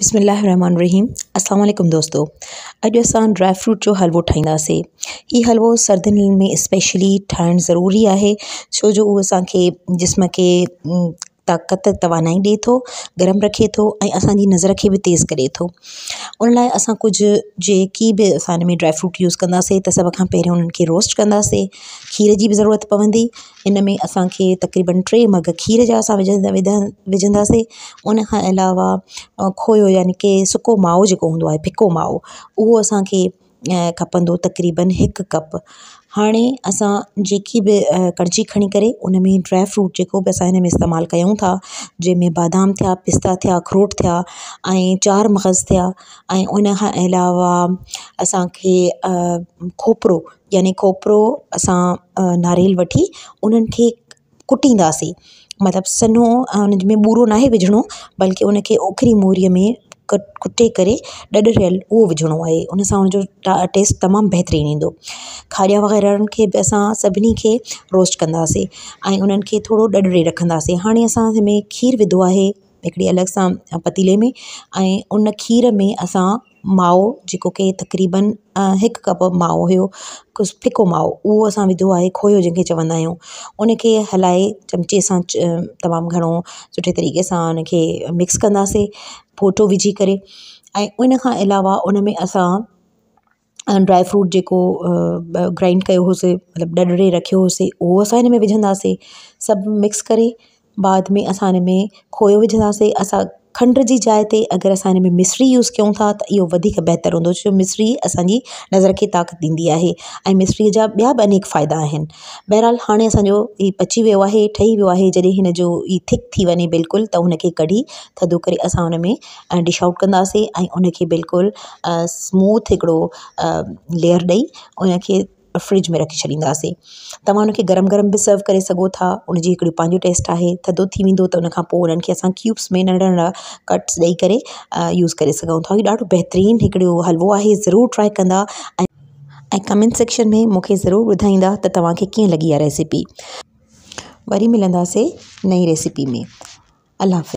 अस्सलाम वालेकुम दोस्तों अज अस ड्राई फ्रूट जो हलवो ठाहींदासीं ये हलवो सर्दी में स्पेशली ठाण ज़रूरी है छो जो उहो जिसम के ताक़त तवानाई ॾिए थो गरम रखे थो ऐं असांजी नज़र खे बि तेज़ु करे थो उन लाइ असां कुझु जेकी बि असां हिन में ड्राई फ्रूट यूज़ कंदासीं त सभ खां पहिरियों उन्हनि खे रोस्ट कंदासीं खीर जी बि ज़रूरत पवंदी इन में असांखे तक़रीबन टे मग खीर जा असां विझंदा विधा विझंदासीं उनखां अलावा खोयो यानि के सुको माओ जेको हूंदो आहे फिको माओ उहो असांखे खपंदो तक़रीबन हिकु कप हाणे असां जेकी बि करणजी खणी करे उन में ड्राए फ्रूट जेको बि असां हिन में इस्तेमालु कयूं था जंहिंमें बादाम थिया पिस्ता थिया अखरोट थिया ऐं चारि मग़ज़ थिया ऐं उन खां अलावा असांखे खोपरो याने खोपरो असां नारेल वठी उन्हनि खे कुटींदासीं मतिलबु सन्हो उन उनमें बूरो आहे विझिणो बल्कि उन खे ओखिरी मूरीअ में क कुटे करे ॾॾ रहियल उहो विझिणो आहे उन सां उन जो टा टेस्ट तमामु बहितरीन ईंदो खाॼा वग़ैरहनि खे बि असां सभिनी खे रोस्ट कंदासीं ऐं उन्हनि खे थोरो ॾॾ रे रखंदासीं हाणे असां हिन में खीरु विधो आहे हिकिड़ी अलॻि सां पतीले में ऐं उन खीर में असां माओ जेको के तक़रीबन हिकु कप माओ हुयो कुझु फिको माओ उहो असां विधो आहे खोयो जंहिंखे चवंदा आहियूं उन खे हलाए चमचे सां तमामु घणो सुठे तरीक़े सां उन खे मिक्स कंदासीं फ़ोटो विझी कर अलावा उन में अस ड्राई फ्रूट जो ग्राइंड कयो हुयोसीं मतिलबु ॾॾिरे रखियो हुयोसीं उहो असां हिन में विझंदासीं सभु मिक्स करे बाद में अस हिन में खोयो विझंदे असां खंड जी जाइ ते अगरि असां हिन में मिसरी यूज़ कयूं था त इहो वधीक बहितरु हूंदो छो मिसरी असांजी नज़र खे ताक़त ॾींदी आहे ऐं मिसरीअ जा ॿिया बि अनेक फ़ाइदा आहिनि बहिरहाल हाणे असांजो पची वियो आहे ठही वियो आहे जॾहिं हिन जो हीउ थिक थी वञे बिल्कुलु त हुन खे कढी थधो करे असां हुन में डिश आउट कंदासीं ऐं बिल्कुलु स्मूथ हिकिड़ो लेयर ॾेई उनखे फ्रिज में रखी छॾींदासीं तव्हां हुनखे गरम गरम भी सर्व कर सघो था टेस्ट है थधो थी वेंदो त हुनखां पोइ क्यूब्स में नंढा नंढा कट्स ॾेई करे यूज़ कर सो बेहतरीन हलवो है जरूर ट्राई कंदा कमेंट सेक्शन में मूंखे जरूर ॿुधाईंदा त तव्हांखे कीअं लॻी आहे रेसिपी वरी मिले नई रेसिपी में अल्लाह